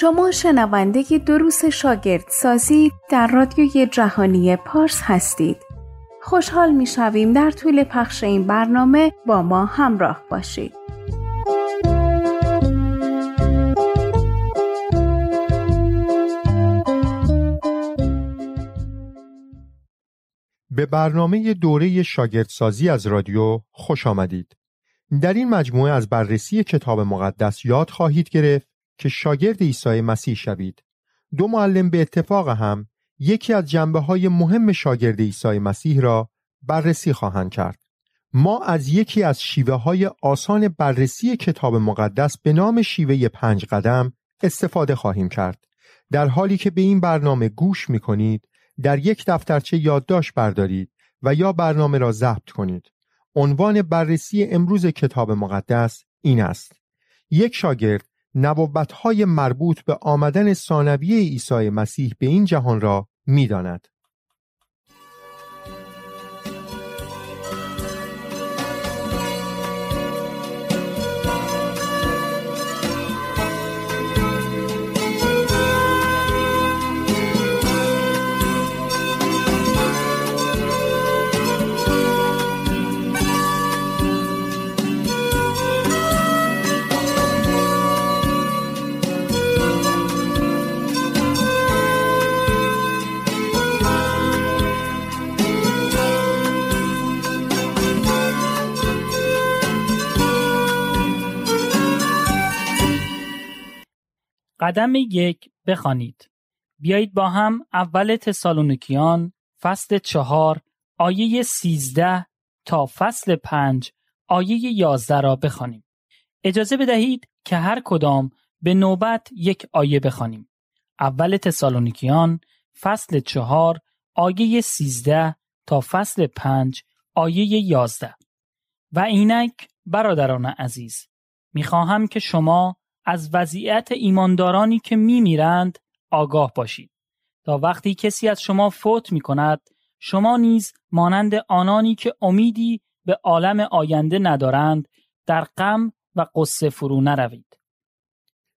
شما شنونده دروس شاگرد سازی در رادیوی جهانی پارس هستید. خوشحال می شویم در طول پخش این برنامه با ما همراه باشید. به برنامه دوره شاگردسازی از رادیو خوش آمدید. در این مجموعه از بررسی کتاب مقدس یاد خواهید گرفت که شاگرد عیسی مسیح شوید دو معلم به اتفاق هم یکی از جنبه های مهم شاگرد عیسی مسیح را بررسی خواهند کرد ما از یکی از شیوه های آسان بررسی کتاب مقدس به نام شیوه پنج قدم استفاده خواهیم کرد در حالی که به این برنامه گوش می کنید در یک دفترچه یادداشت بردارید و یا برنامه را ضبط کنید عنوان بررسی امروز کتاب مقدس این است یک شاگرد نبوتهای مربوط به آمدن ثانویه عیسی مسیح به این جهان را میداند قدم یک بخوانید. بیایید با هم اول تسالونیکیان فصل چهار آیه سیزده تا فصل پنج آیه یازده را بخوانیم. اجازه بدهید که هر کدام به نوبت یک آیه بخوانیم. اول تسالونیکیان فصل چهار آیه سیزده تا فصل پنج آیه یازده و اینک برادران عزیز میخواهم که شما از وضعیت ایماندارانی که میرند آگاه باشید تا وقتی کسی از شما فوت می کند شما نیز مانند آنانی که امیدی به عالم آینده ندارند در غم و قصه فرو نروید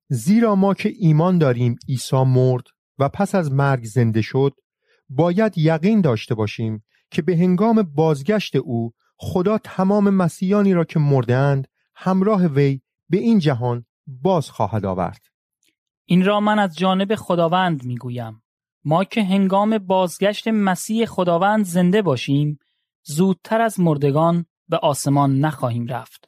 زیرا ما که ایمان داریم عیسی مرد و پس از مرگ زنده شد باید یقین داشته باشیم که به هنگام بازگشت او خدا تمام مسیحیانی را که مردند همراه وی به این جهان باز خواهد آورد این را من از جانب خداوند میگویم ما که هنگام بازگشت مسیح خداوند زنده باشیم زودتر از مردگان به آسمان نخواهیم رفت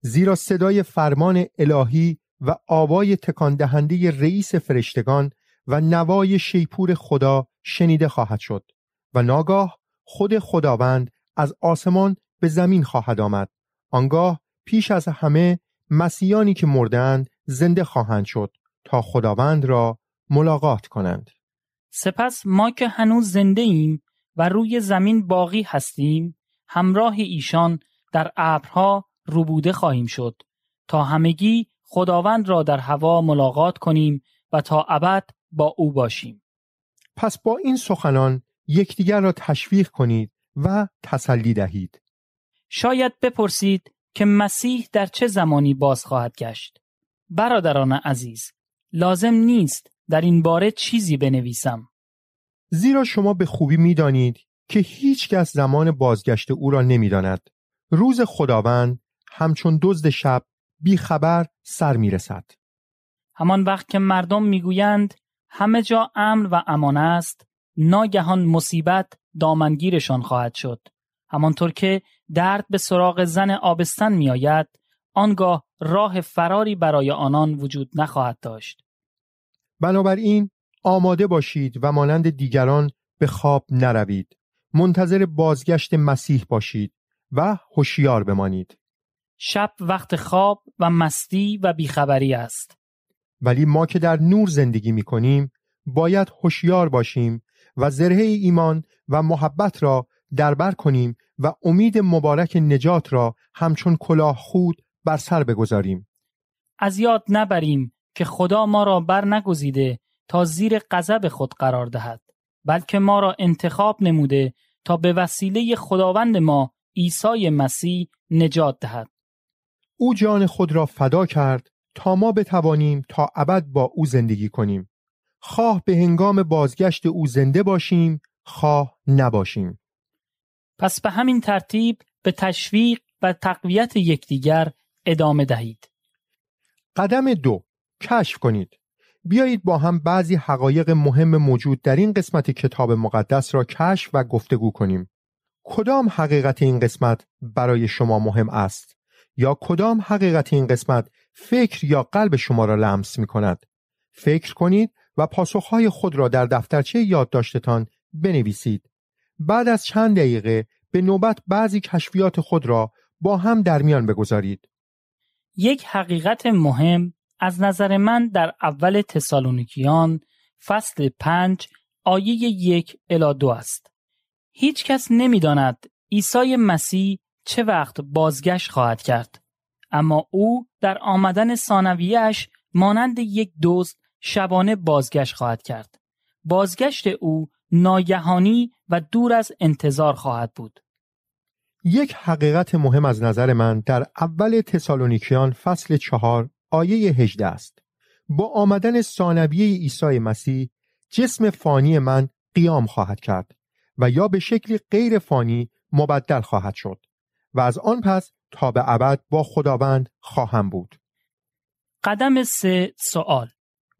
زیرا صدای فرمان الهی و آوای تکان دهنده رئیس فرشتگان و نوای شیپور خدا شنیده خواهد شد و ناگاه خود خداوند از آسمان به زمین خواهد آمد آنگاه پیش از همه مسیانی که مردند زنده خواهند شد تا خداوند را ملاقات کنند سپس ما که هنوز زنده ایم و روی زمین باقی هستیم همراه ایشان در ابرها روبوده خواهیم شد تا همگی خداوند را در هوا ملاقات کنیم و تا ابد با او باشیم پس با این سخنان یکدیگر را تشویق کنید و تسلی دهید شاید بپرسید که مسیح در چه زمانی باز خواهد گشت. برادران عزیز، لازم نیست در این باره چیزی بنویسم. زیرا شما به خوبی دانید که هیچ کس زمان بازگشت او را نمیداند. روز خداوند همچون دزد شب بیخبر سر میرسد. همان وقت که مردم میگویند همه جا امن و امان است، ناگهان مصیبت دامنگیرشان خواهد شد. همانطور که درد به سراغ زن آبستن می آید، آنگاه راه فراری برای آنان وجود نخواهد داشت. بنابراین آماده باشید و مانند دیگران به خواب نروید. منتظر بازگشت مسیح باشید و هوشیار بمانید. شب وقت خواب و مستی و بیخبری است. ولی ما که در نور زندگی می کنیم باید هوشیار باشیم و زره ایمان و محبت را دربر کنیم و امید مبارک نجات را همچون کلاه خود بر سر بگذاریم از یاد نبریم که خدا ما را بر نگزیده تا زیر غضب خود قرار دهد بلکه ما را انتخاب نموده تا به وسیله خداوند ما عیسی مسیح نجات دهد او جان خود را فدا کرد تا ما بتوانیم تا ابد با او زندگی کنیم خواه به هنگام بازگشت او زنده باشیم خواه نباشیم پس به همین ترتیب به تشویق و تقویت یکدیگر ادامه دهید. قدم دو کشف کنید. بیایید با هم بعضی حقایق مهم موجود در این قسمت کتاب مقدس را کشف و گفتگو کنیم. کدام حقیقت این قسمت برای شما مهم است؟ یا کدام حقیقت این قسمت فکر یا قلب شما را لمس می کند؟ فکر کنید و پاسخهای خود را در دفترچه یادداشتتان بنویسید. بعد از چند دقیقه به نوبت بعضی کشفیات خود را با هم در میان بگذارید. یک حقیقت مهم از نظر من در اول تسالونیکیان فصل پنج آیه یک الا است. هیچ کس نمی داند ایسای مسیح چه وقت بازگشت خواهد کرد. اما او در آمدن سانویهش مانند یک دوست شبانه بازگشت خواهد کرد. بازگشت او ناگهانی و دور از انتظار خواهد بود. یک حقیقت مهم از نظر من در اول تسالونیکیان فصل چهار آیه هجده است. با آمدن ثانویه عیسی مسیح جسم فانی من قیام خواهد کرد و یا به شکلی غیر فانی مبدل خواهد شد و از آن پس تا به ابد با خداوند خواهم بود. قدم سه سوال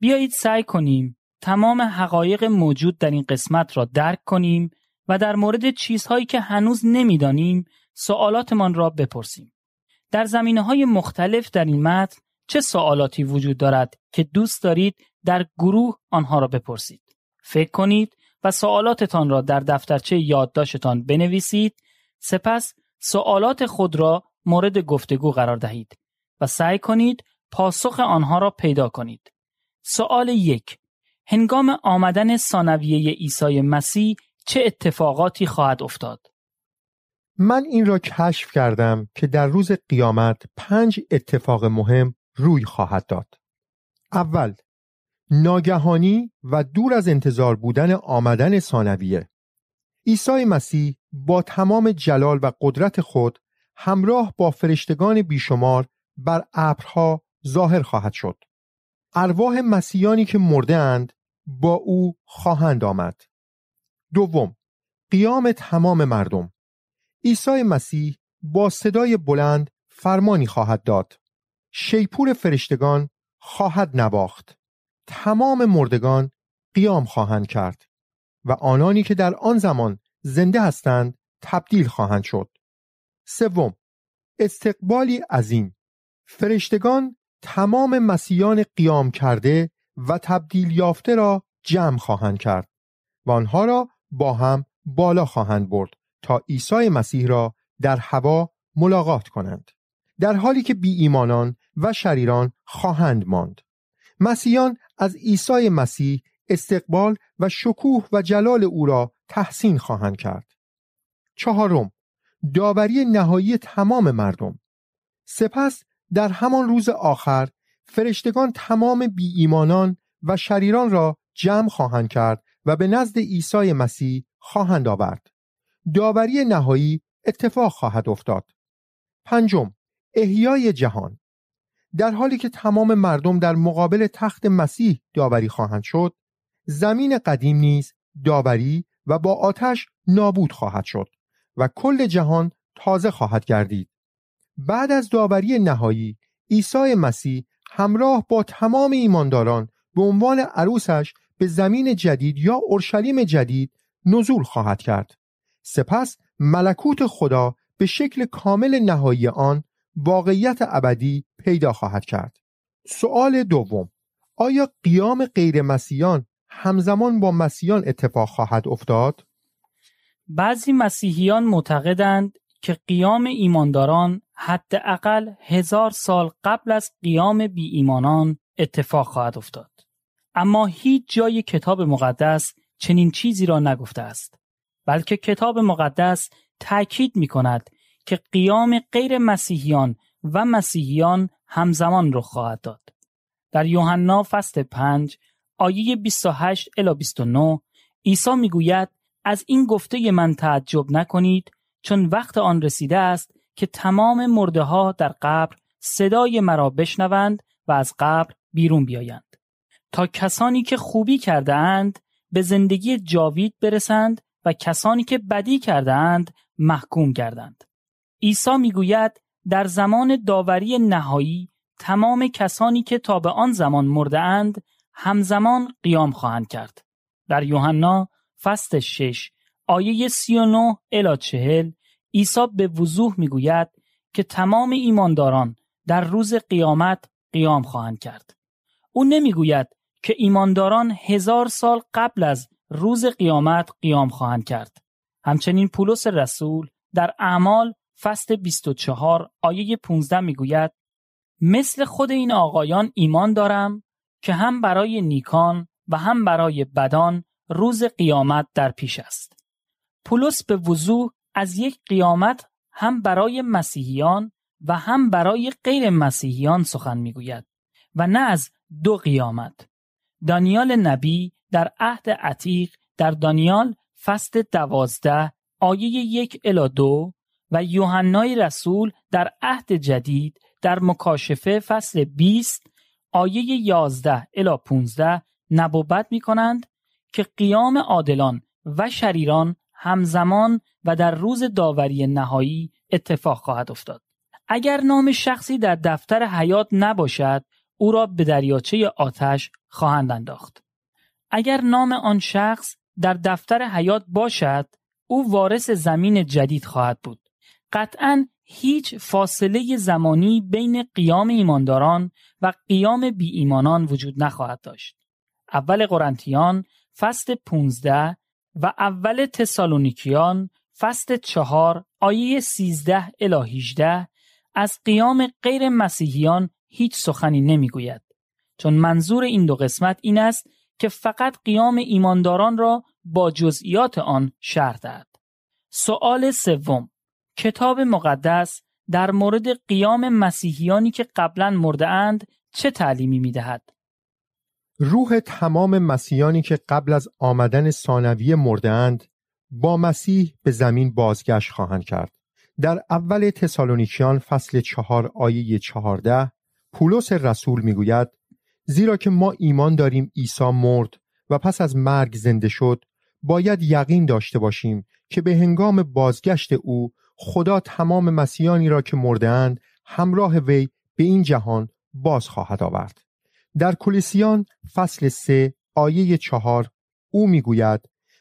بیایید سعی کنیم تمام حقایق موجود در این قسمت را درک کنیم و در مورد چیزهایی که هنوز نمیدانیم سوالاتمان را بپرسیم. در زمینه های مختلف در این متن چه سوالاتی وجود دارد که دوست دارید در گروه آنها را بپرسید. فکر کنید و سوالاتتان را در دفترچه یادداشتتان بنویسید سپس سوالات خود را مورد گفتگو قرار دهید و سعی کنید پاسخ آنها را پیدا کنید. سوال یک هنگام آمدن ثانویه عیسی مسیح چه اتفاقاتی خواهد افتاد؟ من این را کشف کردم که در روز قیامت پنج اتفاق مهم روی خواهد داد. اول ناگهانی و دور از انتظار بودن آمدن ثانویه عیسی مسیح با تمام جلال و قدرت خود همراه با فرشتگان بیشمار بر ابرها ظاهر خواهد شد ارواح مسیحیانی که مرده اند با او خواهند آمد دوم قیام تمام مردم عیسی مسیح با صدای بلند فرمانی خواهد داد شیپور فرشتگان خواهد نواخت تمام مردگان قیام خواهند کرد و آنانی که در آن زمان زنده هستند تبدیل خواهند شد سوم استقبالی از این فرشتگان تمام مسیحیان قیام کرده و تبدیل یافته را جمع خواهند کرد و آنها را با هم بالا خواهند برد تا عیسی مسیح را در هوا ملاقات کنند در حالی که بی ایمانان و شریران خواهند ماند مسیحیان از عیسی مسیح استقبال و شکوه و جلال او را تحسین خواهند کرد چهارم داوری نهایی تمام مردم سپس در همان روز آخر فرشتگان تمام بی ایمانان و شریران را جمع خواهند کرد و به نزد عیسی مسیح خواهند آورد. داوری نهایی اتفاق خواهد افتاد. پنجم احیای جهان در حالی که تمام مردم در مقابل تخت مسیح داوری خواهند شد، زمین قدیم نیز داوری و با آتش نابود خواهد شد و کل جهان تازه خواهد گردید. بعد از داوری نهایی عیسی مسیح همراه با تمام ایمانداران به عنوان عروسش به زمین جدید یا اورشلیم جدید نزول خواهد کرد سپس ملکوت خدا به شکل کامل نهایی آن واقعیت ابدی پیدا خواهد کرد سوال دوم آیا قیام غیر مسیحیان همزمان با مسیحیان اتفاق خواهد افتاد؟ بعضی مسیحیان معتقدند که قیام ایمانداران حداقل هزار سال قبل از قیام بی ایمانان اتفاق خواهد افتاد. اما هیچ جای کتاب مقدس چنین چیزی را نگفته است. بلکه کتاب مقدس تأکید می کند که قیام غیر مسیحیان و مسیحیان همزمان رخ خواهد داد. در یوحنا فصل 5 آیه 28 الی 29 عیسی میگوید از این گفته من تعجب نکنید چون وقت آن رسیده است که تمام مرده ها در قبر صدای مرا بشنوند و از قبر بیرون بیایند تا کسانی که خوبی کرده اند به زندگی جاوید برسند و کسانی که بدی کرده اند محکوم گردند عیسی میگوید در زمان داوری نهایی تمام کسانی که تا به آن زمان مرده اند همزمان قیام خواهند کرد در یوحنا فصل 6 آیه 39 الی 40 عیسی به وضوح میگوید که تمام ایمانداران در روز قیامت قیام خواهند کرد. او نمیگوید که ایمانداران هزار سال قبل از روز قیامت قیام خواهند کرد. همچنین پولس رسول در اعمال فصل 24 آیه 15 میگوید مثل خود این آقایان ایمان دارم که هم برای نیکان و هم برای بدان روز قیامت در پیش است. پولس به وضوح از یک قیامت هم برای مسیحیان و هم برای غیر مسیحیان سخن میگوید و نه از دو قیامت دانیال نبی در عهد عتیق در دانیال فصل دوازده آیه یک الا دو و یوحنای رسول در عهد جدید در مکاشفه فصل 20 آیه 11 الا 15 نبوت می کنند که قیام عادلان و شریران همزمان و در روز داوری نهایی اتفاق خواهد افتاد. اگر نام شخصی در دفتر حیات نباشد، او را به دریاچه آتش خواهند انداخت. اگر نام آن شخص در دفتر حیات باشد، او وارث زمین جدید خواهد بود. قطعا هیچ فاصله زمانی بین قیام ایمانداران و قیام بی ایمانان وجود نخواهد داشت. اول قرنتیان فصل 15 و اول تسالونیکیان فصل چهار آیه 13 الی 18 از قیام غیر مسیحیان هیچ سخنی نمیگوید چون منظور این دو قسمت این است که فقط قیام ایمانداران را با جزئیات آن شرح دهد سوال سوم کتاب مقدس در مورد قیام مسیحیانی که قبلا اند چه تعلیمی می دهد؟ روح تمام مسیانی که قبل از آمدن مرده مردند با مسیح به زمین بازگشت خواهند کرد در اول تسالونیکیان فصل چهار آیه چهارده پولس رسول میگوید زیرا که ما ایمان داریم عیسی مرد و پس از مرگ زنده شد باید یقین داشته باشیم که به هنگام بازگشت او خدا تمام مسیانی را که مردهاند همراه وی به این جهان باز خواهد آورد در کلیسیان فصل سه آیه چهار او میگوید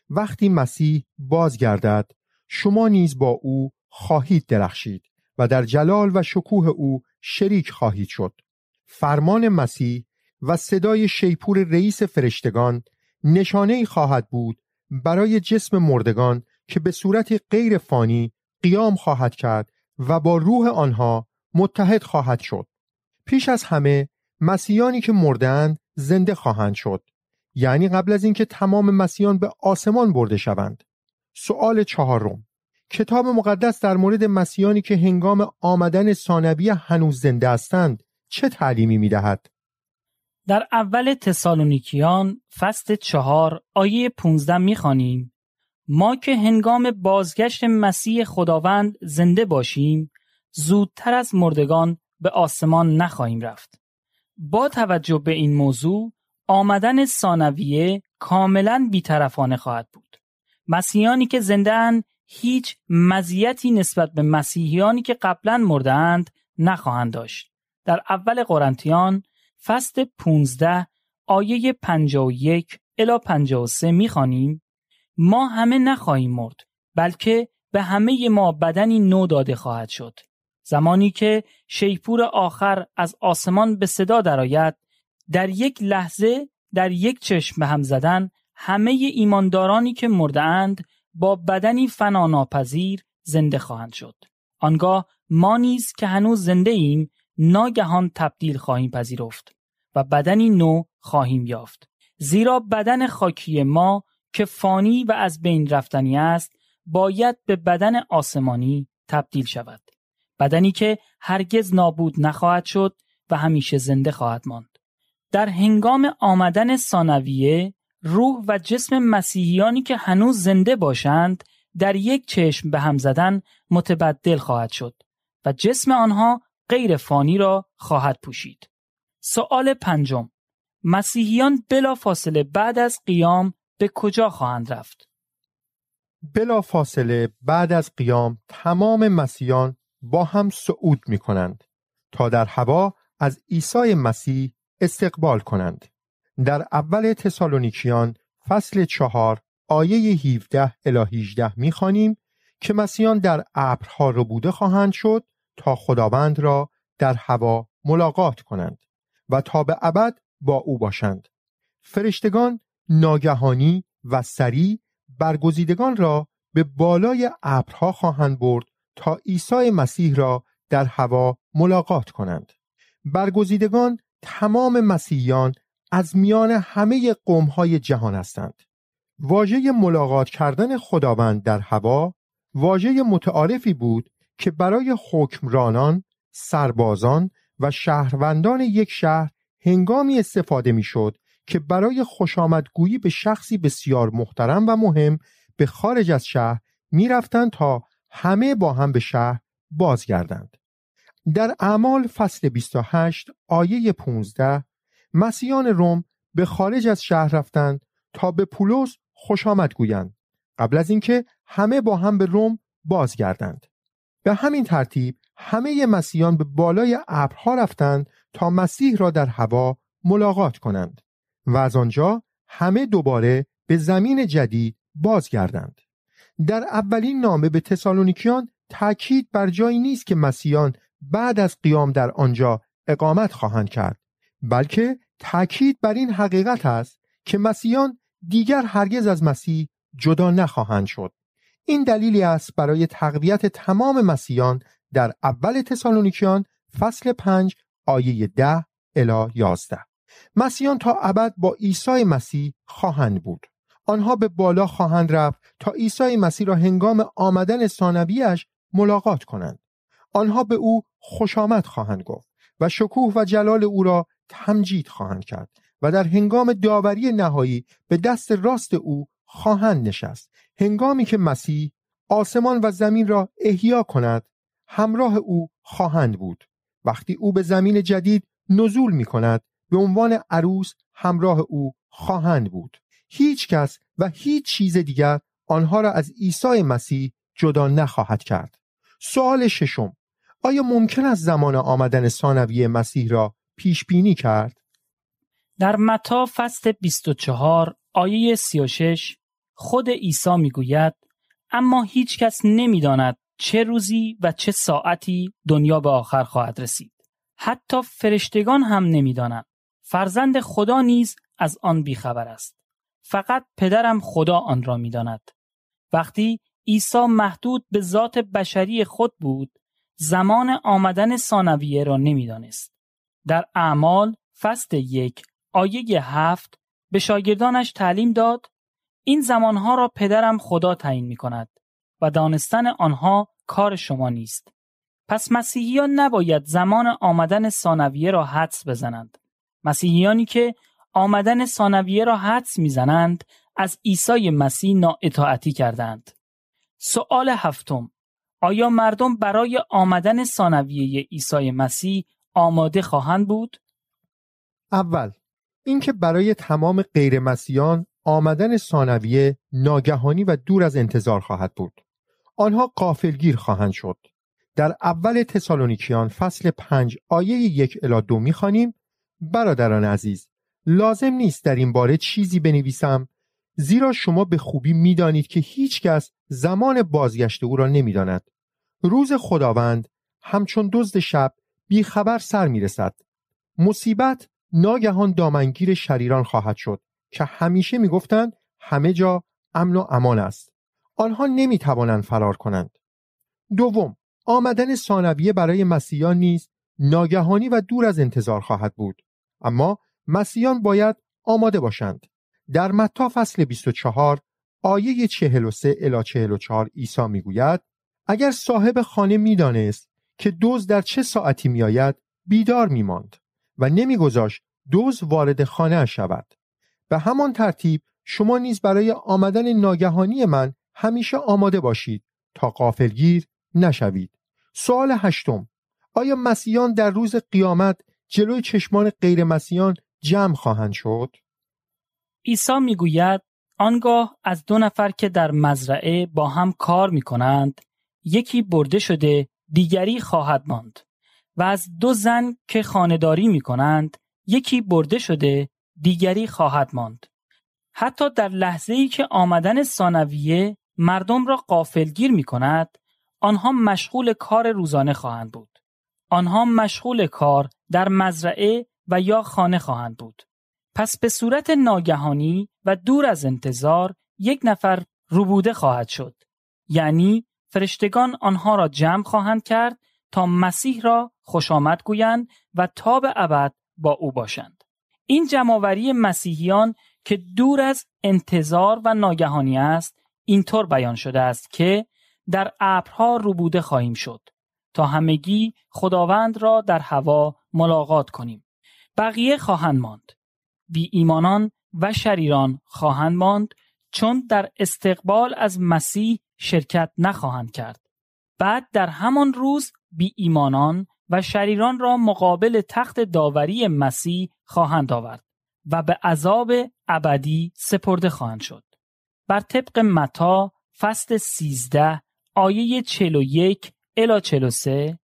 وقتی مسیح بازگردد شما نیز با او خواهید درخشید و در جلال و شکوه او شریک خواهید شد فرمان مسیح و صدای شیپور رئیس فرشتگان نشانه ای خواهد بود برای جسم مردگان که به صورت غیر فانی قیام خواهد کرد و با روح آنها متحد خواهد شد پیش از همه مسیحانی که مردن زنده خواهند شد یعنی قبل از اینکه تمام مسیان به آسمان برده شوند سوال چهارم کتاب مقدس در مورد مسیانی که هنگام آمدن ثانوی هنوز زنده هستند چه تعلیمی می دهد؟ در اول تسالونیکیان فصل چهار آیه 15 خانیم ما که هنگام بازگشت مسیح خداوند زنده باشیم زودتر از مردگان به آسمان نخواهیم رفت با توجه به این موضوع آمدن ثانویه کاملا بیطرفانه خواهد بود. مسیحیانی که زندهاند هیچ مزیتی نسبت به مسیحیانی که قبلا مردند نخواهند داشت. در اول قرنتیان فصل 15 آیه 51 الا 53 میخوانیم ما همه نخواهیم مرد بلکه به همه ما بدنی نو داده خواهد شد زمانی که شیپور آخر از آسمان به صدا درآید در یک لحظه در یک چشم به هم زدن همه ایماندارانی که مردهاند با بدنی فناناپذیر زنده خواهند شد آنگاه ما نیز که هنوز زنده ایم ناگهان تبدیل خواهیم پذیرفت و بدنی نو خواهیم یافت زیرا بدن خاکی ما که فانی و از بین رفتنی است باید به بدن آسمانی تبدیل شود بدنی که هرگز نابود نخواهد شد و همیشه زنده خواهد ماند. در هنگام آمدن ثانویه روح و جسم مسیحیانی که هنوز زنده باشند در یک چشم به هم زدن متبدل خواهد شد و جسم آنها غیر فانی را خواهد پوشید. سوال پنجم مسیحیان بلا فاصله بعد از قیام به کجا خواهند رفت؟ بلا فاصله بعد از قیام تمام مسیحیان با هم صعود می کنند تا در هوا از عیسی مسیح استقبال کنند. در اول تسالونیکیان فصل چهار آیه 17 الی 18 میخوانیم که مسیحیان در ابرها بوده خواهند شد تا خداوند را در هوا ملاقات کنند و تا به ابد با او باشند فرشتگان ناگهانی و سریع برگزیدگان را به بالای ابرها خواهند برد تا عیسی مسیح را در هوا ملاقات کنند برگزیدگان تمام مسیحیان از میان همه های جهان هستند واژه ملاقات کردن خداوند در هوا واژه متعارفی بود که برای حکمرانان سربازان و شهروندان یک شهر هنگامی استفاده میشد که برای خوشامدگویی به شخصی بسیار محترم و مهم به خارج از شهر میرفتند تا همه با هم به شهر بازگردند در اعمال فصل 28 آیه 15 مسیان روم به خارج از شهر رفتند تا به پولس خوش آمد گویند قبل از اینکه همه با هم به روم بازگردند به همین ترتیب همه مسیان به بالای ابرها رفتند تا مسیح را در هوا ملاقات کنند و از آنجا همه دوباره به زمین جدید بازگردند در اولین نامه به تسالونیکیان تاکید بر جایی نیست که مسیحیان بعد از قیام در آنجا اقامت خواهند کرد بلکه تاکید بر این حقیقت است که مسیحیان دیگر هرگز از مسیح جدا نخواهند شد این دلیلی است برای تقویت تمام مسیحیان در اول تسالونیکیان فصل 5 آیه 10 الی 11 مسیحیان تا ابد با عیسی مسیح خواهند بود آنها به بالا خواهند رفت تا عیسی مسیح را هنگام آمدن ثانویش ملاقات کنند آنها به او خوش آمد خواهند گفت و شکوه و جلال او را تمجید خواهند کرد و در هنگام داوری نهایی به دست راست او خواهند نشست هنگامی که مسیح آسمان و زمین را احیا کند همراه او خواهند بود وقتی او به زمین جدید نزول می کند به عنوان عروس همراه او خواهند بود هیچ کس و هیچ چیز دیگر آنها را از عیسی مسیح جدا نخواهد کرد. سوال ششم آیا ممکن است زمان آمدن ثانوی مسیح را پیش بینی کرد؟ در متا فست 24 آیه 36 خود عیسی میگوید اما هیچ کس نمیداند چه روزی و چه ساعتی دنیا به آخر خواهد رسید. حتی فرشتگان هم نمیدانند. فرزند خدا نیز از آن بیخبر است. فقط پدرم خدا آن را داند وقتی عیسی محدود به ذات بشری خود بود زمان آمدن سانویه را نمیدانست در اعمال فصل یک آیه هفت به شاگردانش تعلیم داد این زمانها را پدرم خدا تعیین می کند و دانستن آنها کار شما نیست. پس مسیحیان نباید زمان آمدن ثانویه را حدس بزنند. مسیحیانی که آمدن ثانویه را حدس میزنند از عیسی مسیح نااطاعتی کردند. سوال هفتم آیا مردم برای آمدن ثانویه عیسی مسیح آماده خواهند بود؟ اول اینکه برای تمام غیر مسیحان آمدن ثانویه ناگهانی و دور از انتظار خواهد بود. آنها قافلگیر خواهند شد. در اول تسالونیکیان فصل 5 آیه یک الا دو میخوانیم برادران عزیز لازم نیست در این باره چیزی بنویسم زیرا شما به خوبی میدانید که هیچ کس زمان بازگشت او را نمیداند روز خداوند همچون دزد شب بیخبر سر میرسد مصیبت ناگهان دامنگیر شریران خواهد شد که همیشه میگفتند همه جا امن و امان است آنها نمی توانند فرار کنند دوم آمدن ثانویه برای مسیحیان نیز ناگهانی و دور از انتظار خواهد بود اما مسیان باید آماده باشند در متا فصل 24 آیه 43 الی 44 عیسی میگوید اگر صاحب خانه میدانست که دوز در چه ساعتی میآید بیدار میماند و نمیگذاشت دوز وارد خانه شود به همان ترتیب شما نیز برای آمدن ناگهانی من همیشه آماده باشید تا قافلگیر نشوید سوال هشتم آیا مسیحیان در روز قیامت جلوی چشمان غیر مسیحیان جمع خواهند شد؟ عیسی میگوید آنگاه از دو نفر که در مزرعه با هم کار می کنند یکی برده شده دیگری خواهد ماند و از دو زن که خانداری می کنند یکی برده شده دیگری خواهد ماند حتی در لحظه ای که آمدن ثانویه مردم را قافلگیر می کند آنها مشغول کار روزانه خواهند بود آنها مشغول کار در مزرعه و یا خانه خواهند بود. پس به صورت ناگهانی و دور از انتظار یک نفر روبوده خواهد شد. یعنی فرشتگان آنها را جمع خواهند کرد تا مسیح را خوش آمد گویند و تا به ابد با او باشند. این جمعوری مسیحیان که دور از انتظار و ناگهانی است اینطور بیان شده است که در ابرها روبوده خواهیم شد تا همگی خداوند را در هوا ملاقات کنیم بقیه خواهند ماند بی ایمانان و شریران خواهند ماند چون در استقبال از مسیح شرکت نخواهند کرد بعد در همان روز بی ایمانان و شریران را مقابل تخت داوری مسیح خواهند آورد و به عذاب ابدی سپرده خواهند شد بر طبق متا فصل 13 آیه 41 الا 43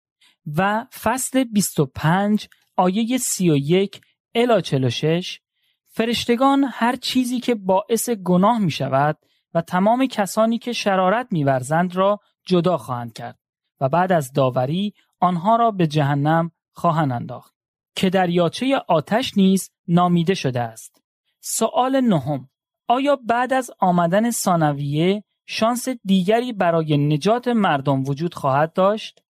و فصل 25 آیه 31 الا 46 فرشتگان هر چیزی که باعث گناه می شود و تمام کسانی که شرارت میورزند را جدا خواهند کرد و بعد از داوری آنها را به جهنم خواهند انداخت که دریاچه آتش نیز نامیده شده است سوال نهم آیا بعد از آمدن ثانویه شانس دیگری برای نجات مردم وجود خواهد داشت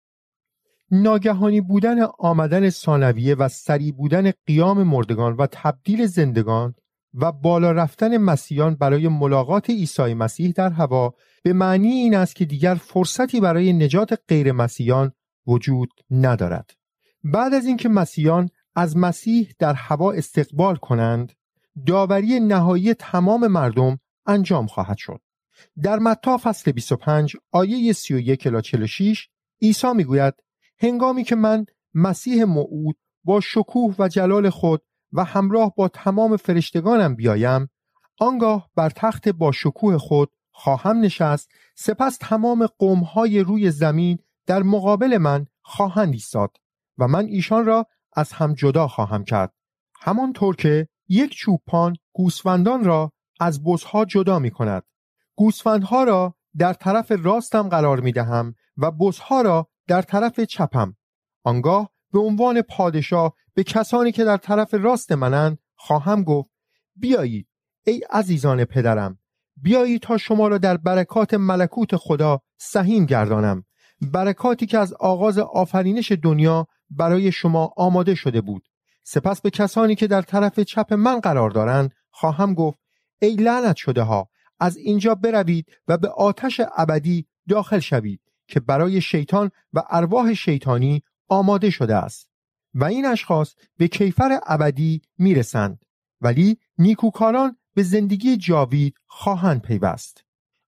ناگهانی بودن آمدن ثانویه و سریع بودن قیام مردگان و تبدیل زندگان و بالا رفتن مسیحیان برای ملاقات عیسی مسیح در هوا به معنی این است که دیگر فرصتی برای نجات غیر مسیحان وجود ندارد بعد از اینکه مسیحیان از مسیح در هوا استقبال کنند داوری نهایی تمام مردم انجام خواهد شد در متا فصل 25 آیه 31 تا 46 عیسی میگوید هنگامی که من مسیح موعود با شکوه و جلال خود و همراه با تمام فرشتگانم بیایم آنگاه بر تخت با شکوه خود خواهم نشست سپس تمام قومهای روی زمین در مقابل من خواهند ایستاد و من ایشان را از هم جدا خواهم کرد همانطور که یک چوپان گوسفندان را از بزها جدا می کند گوسفندها را در طرف راستم قرار می دهم و بزها را در طرف چپم آنگاه به عنوان پادشاه به کسانی که در طرف راست منند خواهم گفت بیایید ای عزیزان پدرم بیایید تا شما را در برکات ملکوت خدا سهیم گردانم برکاتی که از آغاز آفرینش دنیا برای شما آماده شده بود سپس به کسانی که در طرف چپ من قرار دارند خواهم گفت ای لعنت شده ها از اینجا بروید و به آتش ابدی داخل شوید که برای شیطان و ارواح شیطانی آماده شده است و این اشخاص به کیفر ابدی میرسند ولی نیکوکاران به زندگی جاوید خواهند پیوست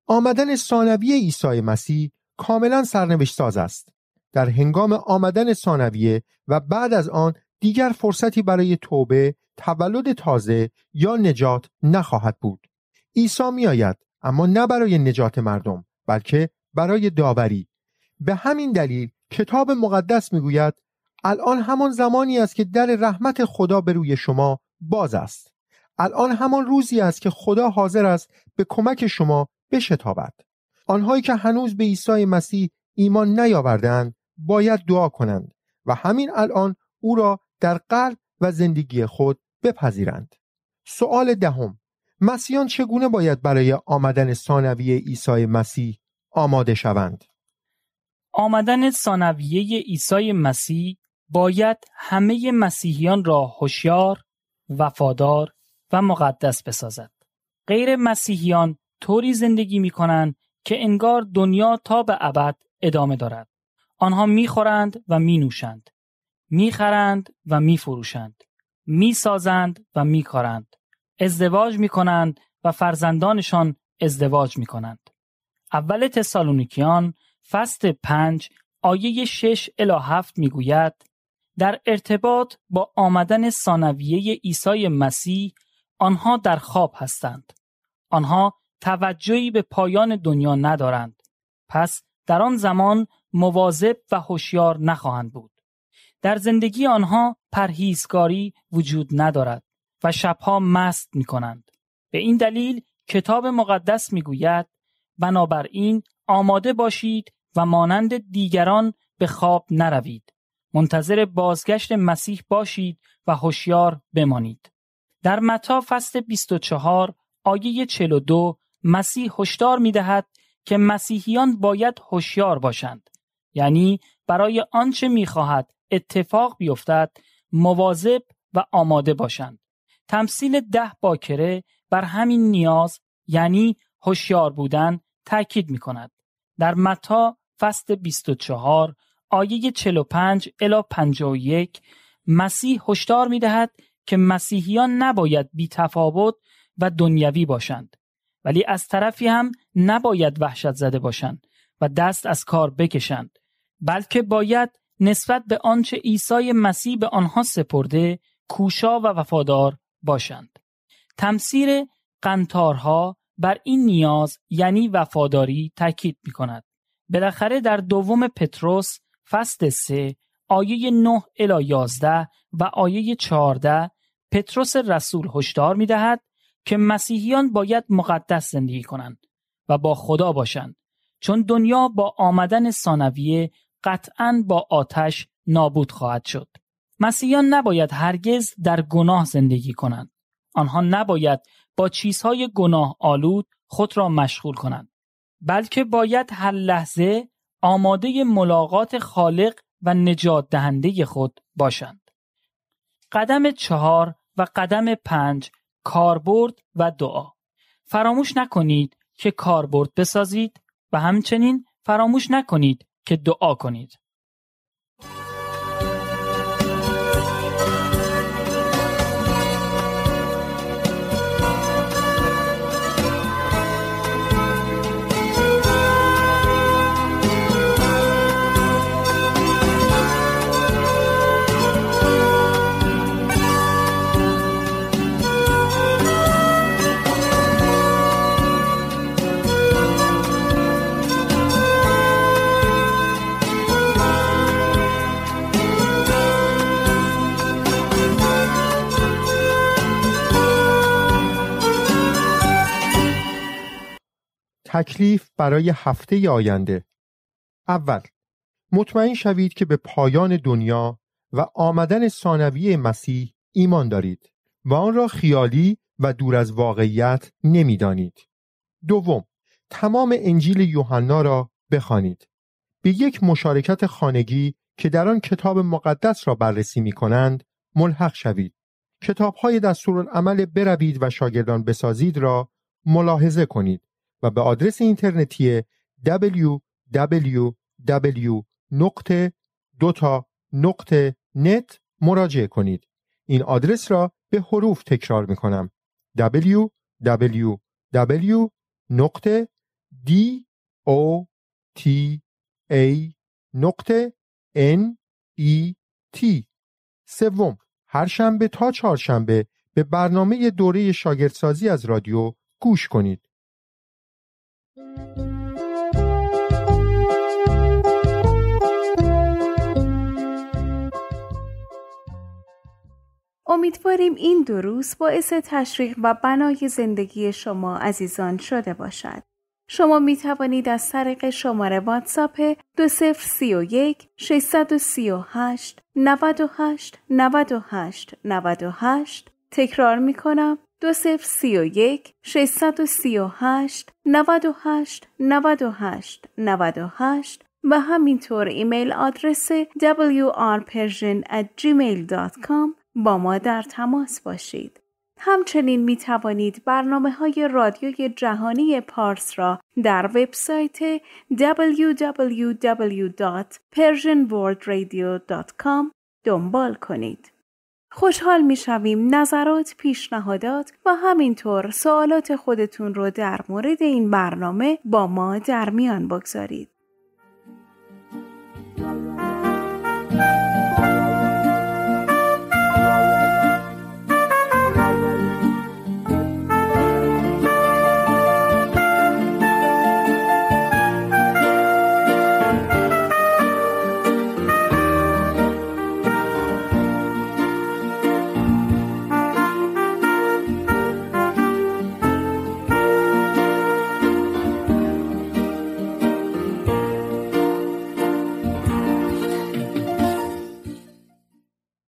آمدن ثانوی عیسی مسیح کاملا سرنوشت ساز است در هنگام آمدن ثانویه و بعد از آن دیگر فرصتی برای توبه، تولد تازه یا نجات نخواهد بود. عیسی میآید اما نه برای نجات مردم بلکه برای داوری به همین دلیل کتاب مقدس میگوید الان همان زمانی است که در رحمت خدا به روی شما باز است الان همان روزی است که خدا حاضر است به کمک شما بشتابد آنهایی که هنوز به عیسی مسیح ایمان نیاوردند باید دعا کنند و همین الان او را در قلب و زندگی خود بپذیرند سوال دهم مسیحان چگونه باید برای آمدن ثانوی عیسی مسیح آماده شوند آمدن ثانویه عیسی مسیح باید همه مسیحیان را هوشیار، وفادار و مقدس بسازد. غیر مسیحیان طوری زندگی می کنند که انگار دنیا تا به ابد ادامه دارد. آنها خورند و می نوشند. خرند و می سازند و کارند. ازدواج می کنند و فرزندانشان ازدواج می کنند. اول تسالونیکیان فصل پنج آیه 6 الی می میگوید در ارتباط با آمدن ثانویه ایسای مسیح آنها در خواب هستند آنها توجهی به پایان دنیا ندارند پس در آن زمان مواظب و هوشیار نخواهند بود در زندگی آنها پرهیزگاری وجود ندارد و شبها مست می کنند. به این دلیل کتاب مقدس می گوید بنابراین آماده باشید و مانند دیگران به خواب نروید منتظر بازگشت مسیح باشید و هوشیار بمانید در متا فصل 24 آیه 42 مسیح هشدار میدهد که مسیحیان باید هوشیار باشند یعنی برای آنچه میخواهد اتفاق بیفتد مواظب و آماده باشند تمثیل ده باکره بر همین نیاز یعنی هوشیار بودن تاکید می کند. در متا فصل 24 آیه 45 الا 51 مسیح هشدار می دهد که مسیحیان نباید بی تفاوت و دنیوی باشند ولی از طرفی هم نباید وحشت زده باشند و دست از کار بکشند بلکه باید نسبت به آنچه عیسی مسیح به آنها سپرده کوشا و وفادار باشند تمثیر قنتارها بر این نیاز یعنی وفاداری تاکید می کند بالاخره در دوم پتروس فصل 3 آیه 9 الی 11 و آیه 14 پتروس رسول هشدار می‌دهد که مسیحیان باید مقدس زندگی کنند و با خدا باشند چون دنیا با آمدن ثانویه قطعا با آتش نابود خواهد شد. مسیحیان نباید هرگز در گناه زندگی کنند. آنها نباید با چیزهای گناه آلود خود را مشغول کنند. بلکه باید هر لحظه آماده ملاقات خالق و نجات دهنده خود باشند. قدم چهار و قدم پنج کاربرد و دعا فراموش نکنید که کاربرد بسازید و همچنین فراموش نکنید که دعا کنید. تکلیف برای هفته آینده اول مطمئن شوید که به پایان دنیا و آمدن ثانویه مسیح ایمان دارید و آن را خیالی و دور از واقعیت نمیدانید. دوم، تمام انجیل یوحنا را بخوانید. به یک مشارکت خانگی که در آن کتاب مقدس را بررسی می کنند ملحق شوید. کتاب های عمل بروید و شاگردان بسازید را ملاحظه کنید و به آدرس اینترنتی www دوتا نقطه نت مراجعه کنید. این آدرس را به حروف تکرار می کنم. www نقطه d o t a e t سوم هر شنبه تا چهارشنبه به برنامه دوره شاگردسازی از رادیو گوش کنید. امیدواریم این دو روز باعث تشویق و بنای زندگی شما عزیزان شده باشد. شما می توانید از طریق شماره واتساپ 2031 638 98 98 98 تکرار می کنم دو سی و یک و همینطور ایمیل آدرس wrpersian@gmail.com با ما در تماس باشید. همچنین می توانید برنامه های رادیوی جهانی پارس را در وبسایت www.persianworldradio.com دنبال کنید. خوشحال میشویم نظرات، پیشنهادات و همینطور سوالات خودتون رو در مورد این برنامه با ما در میان بگذارید.